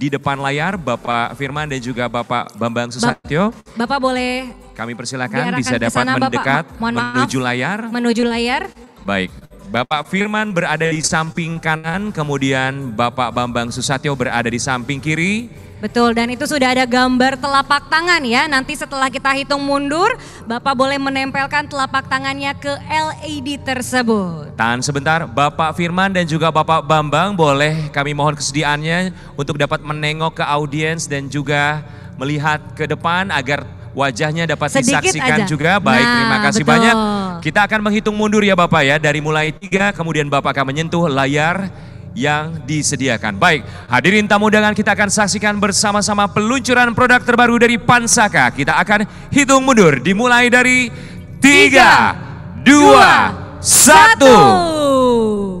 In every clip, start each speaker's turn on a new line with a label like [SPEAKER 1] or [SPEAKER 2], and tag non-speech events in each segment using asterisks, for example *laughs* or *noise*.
[SPEAKER 1] di depan layar Bapak Firman dan juga Bapak Bambang Susatyo. Bapak boleh kami persilakan bisa dapat sana, mendekat Mohon menuju layar. Menuju layar. Baik. Bapak Firman berada di samping kanan, kemudian Bapak Bambang Susatyo berada di samping kiri. Betul, dan itu sudah ada gambar telapak tangan ya. Nanti setelah kita hitung mundur, Bapak boleh menempelkan telapak tangannya ke LED tersebut. Tahan sebentar, Bapak Firman dan juga Bapak Bambang boleh kami mohon kesediaannya untuk dapat menengok ke audiens dan juga melihat ke depan agar wajahnya dapat Sedikit disaksikan aja. juga. Baik, nah, terima kasih betul. banyak. Kita akan menghitung mundur ya Bapak ya, dari mulai tiga kemudian Bapak akan menyentuh layar yang disediakan. Baik, hadirin tamu dengan kita akan saksikan bersama-sama peluncuran produk terbaru dari Pansaka. Kita akan hitung mundur dimulai dari 3, 2, 1.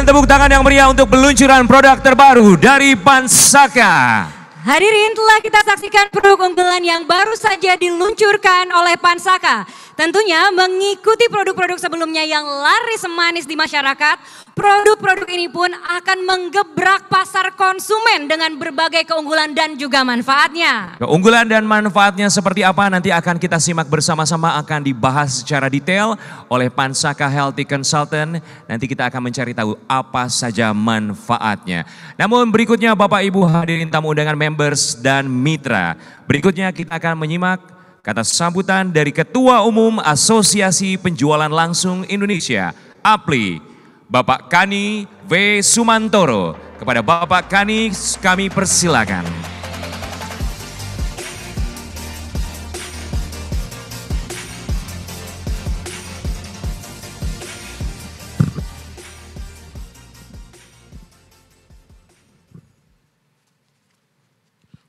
[SPEAKER 1] berikan tepuk tangan yang meriah untuk peluncuran produk terbaru dari Pansaka. Hadirin telah kita saksikan produk unggulan yang baru saja diluncurkan oleh Pansaka. Tentunya mengikuti produk-produk sebelumnya yang laris manis di masyarakat, Produk-produk ini pun akan menggebrak pasar konsumen dengan berbagai keunggulan dan juga manfaatnya. Keunggulan dan manfaatnya seperti apa nanti akan kita simak bersama-sama akan dibahas secara detail oleh Pansaka Healthy Consultant. Nanti kita akan mencari tahu apa saja manfaatnya. Namun berikutnya Bapak Ibu hadirin tamu undangan members dan mitra. Berikutnya kita akan menyimak kata sambutan dari Ketua Umum Asosiasi Penjualan Langsung Indonesia, APLI, Bapak Kani V Sumantoro. Kepada Bapak Kani kami persilakan.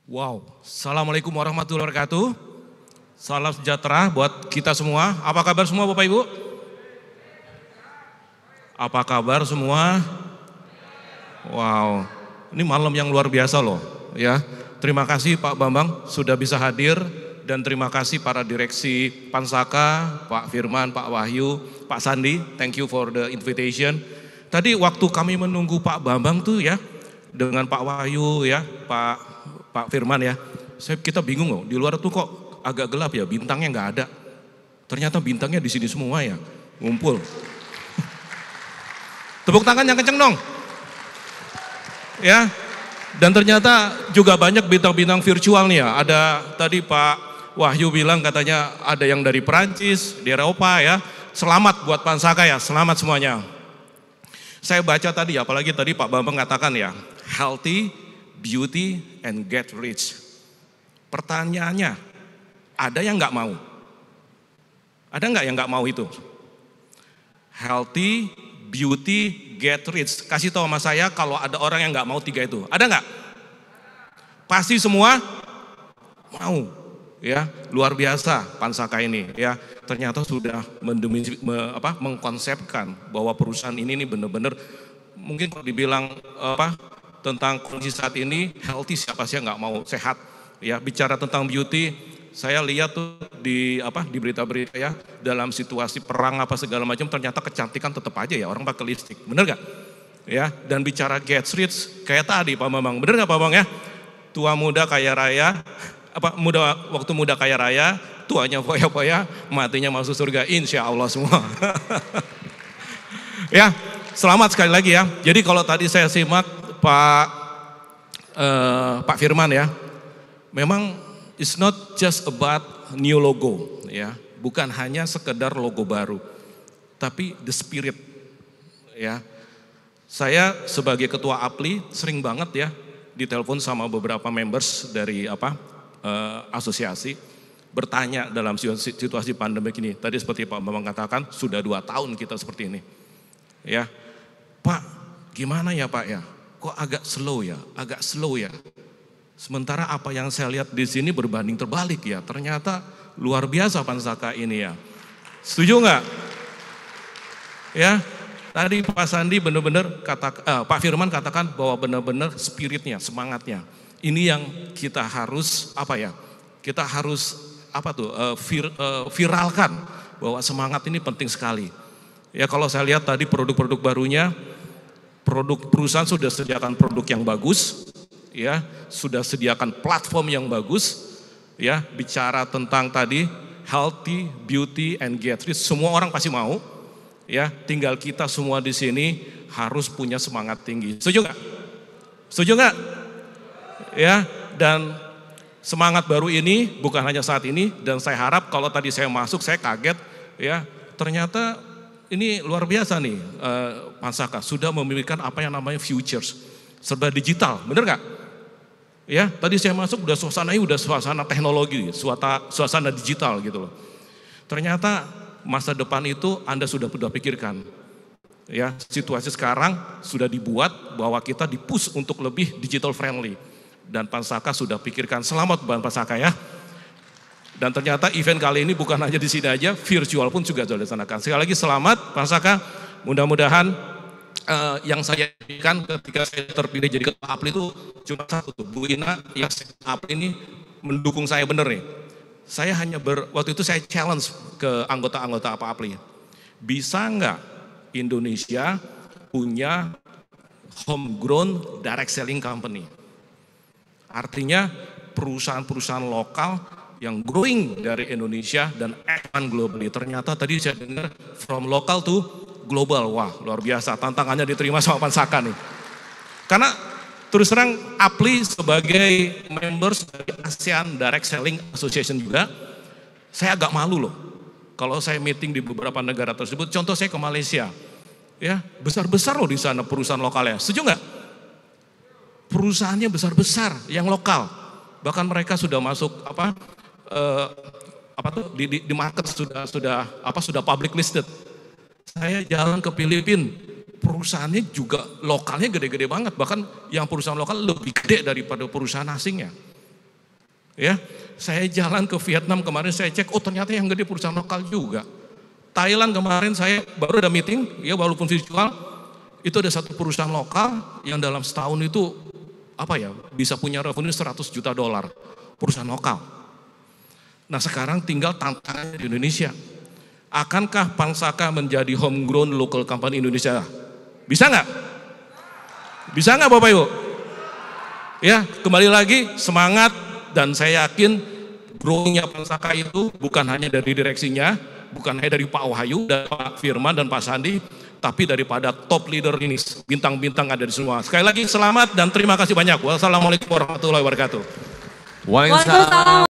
[SPEAKER 2] Wow, Assalamualaikum warahmatullahi wabarakatuh. Salam sejahtera buat kita semua. Apa kabar semua Bapak Ibu? Apa kabar semua? Wow, ini malam yang luar biasa loh ya. Terima kasih Pak Bambang sudah bisa hadir dan terima kasih para direksi Pansaka, Pak Firman, Pak Wahyu, Pak Sandi, thank you for the invitation. Tadi waktu kami menunggu Pak Bambang tuh ya dengan Pak Wahyu ya, Pak Pak Firman ya. Saya kita bingung loh, di luar tuh kok agak gelap ya, bintangnya nggak ada. Ternyata bintangnya di sini semua ya, ngumpul. Tepuk tangan yang kenceng dong. Ya. Dan ternyata juga banyak bintang-bintang virtual nih ya. Ada tadi Pak Wahyu bilang katanya ada yang dari Perancis, di Eropa ya. Selamat buat Pansaka ya, selamat semuanya. Saya baca tadi apalagi tadi Pak Bambang katakan ya, healthy, beauty, and get rich. Pertanyaannya, ada yang nggak mau? Ada nggak yang nggak mau itu? Healthy, beauty, get rich. Kasih tahu sama saya kalau ada orang yang nggak mau tiga itu. Ada nggak? Pasti semua mau. Ya, luar biasa Pansaka ini ya. Ternyata sudah mendemis, apa, mengkonsepkan bahwa perusahaan ini nih benar-benar mungkin kalau dibilang apa tentang kondisi saat ini healthy siapa sih yang nggak mau sehat ya bicara tentang beauty saya lihat tuh di apa di berita-berita ya dalam situasi perang apa segala macam ternyata kecantikan tetap aja ya orang pakai listrik bener gak ya dan bicara get rich kayak tadi pak mamang bener gak pak mamang ya tua muda kaya raya apa muda waktu muda kaya raya tuanya poya poya matinya masuk surga insya Allah semua *laughs* ya selamat sekali lagi ya jadi kalau tadi saya simak pak eh, pak Firman ya memang It's not just about new logo, ya, bukan hanya sekedar logo baru, tapi the spirit, ya. Saya sebagai ketua APLI sering banget ya ditelepon sama beberapa members dari apa uh, asosiasi bertanya dalam situasi pandemi ini. Tadi seperti Pak Bambang katakan sudah dua tahun kita seperti ini, ya. Pak, gimana ya Pak ya? Kok agak slow ya? Agak slow ya? Sementara apa yang saya lihat di sini berbanding terbalik ya. Ternyata luar biasa Pansaka ini ya. Setuju nggak? Ya, tadi Pak Sandi benar-benar kata eh, Pak Firman katakan bahwa benar-benar spiritnya, semangatnya. Ini yang kita harus apa ya? Kita harus apa tuh eh, vir, eh, viralkan bahwa semangat ini penting sekali. Ya kalau saya lihat tadi produk-produk barunya, produk perusahaan sudah sediakan produk yang bagus, ya sudah sediakan platform yang bagus ya bicara tentang tadi healthy, beauty and get rich semua orang pasti mau ya tinggal kita semua di sini harus punya semangat tinggi. Setuju nggak? Setuju nggak? Ya dan semangat baru ini bukan hanya saat ini dan saya harap kalau tadi saya masuk saya kaget ya ternyata ini luar biasa nih uh, Pansaka sudah memiliki apa yang namanya futures serba digital, bener nggak? Ya, tadi saya masuk udah suasana iya udah suasana teknologi, suata, suasana digital gitu loh. Ternyata masa depan itu Anda sudah sudah pikirkan. Ya, situasi sekarang sudah dibuat bahwa kita dipus untuk lebih digital friendly. Dan Pansaka sudah pikirkan, selamat Bahan Pansaka ya. Dan ternyata event kali ini bukan hanya di sini aja, virtual pun juga sudah dilaksanakan. Sekali lagi selamat Pansaka, mudah-mudahan uh, yang saya jadikan ketika saya terpilih jadi ketua APLI itu cuma satu tuh, Bu Ina yang APLI ini mendukung saya bener nih. Ya. Saya hanya ber, waktu itu saya challenge ke anggota-anggota apa APLI. Bisa nggak Indonesia punya homegrown direct selling company? Artinya perusahaan-perusahaan lokal yang growing dari Indonesia dan expand globally. Ternyata tadi saya dengar from local to global. Wah, luar biasa. Tantangannya diterima sama Pansaka nih. Karena terus terang Apli sebagai members dari ASEAN Direct Selling Association juga, saya agak malu loh. Kalau saya meeting di beberapa negara tersebut, contoh saya ke Malaysia. Ya, besar-besar loh di sana perusahaan lokalnya. Setuju nggak? Perusahaannya besar-besar yang lokal. Bahkan mereka sudah masuk apa Uh, apa tuh di, di, di market sudah sudah apa sudah public listed saya jalan ke Filipina, perusahaannya juga lokalnya gede-gede banget, bahkan yang perusahaan lokal lebih gede daripada perusahaan asingnya. Ya, saya jalan ke Vietnam kemarin saya cek, oh ternyata yang gede perusahaan lokal juga. Thailand kemarin saya baru ada meeting, ya walaupun virtual, itu ada satu perusahaan lokal yang dalam setahun itu apa ya bisa punya revenue 100 juta dolar perusahaan lokal. Nah sekarang tinggal tantangan di Indonesia. Akankah Pangsaka menjadi homegrown local company Indonesia? Bisa nggak? Bisa nggak Bapak Ibu? Ya, kembali lagi semangat dan saya yakin growingnya Pangsaka itu bukan hanya dari direksinya, bukan hanya dari Pak Wahyu dan Pak Firman dan Pak Sandi, tapi daripada top leader ini, bintang-bintang ada di semua. Sekali lagi selamat dan terima kasih banyak. Wassalamualaikum warahmatullahi wabarakatuh. Waalaikumsalam.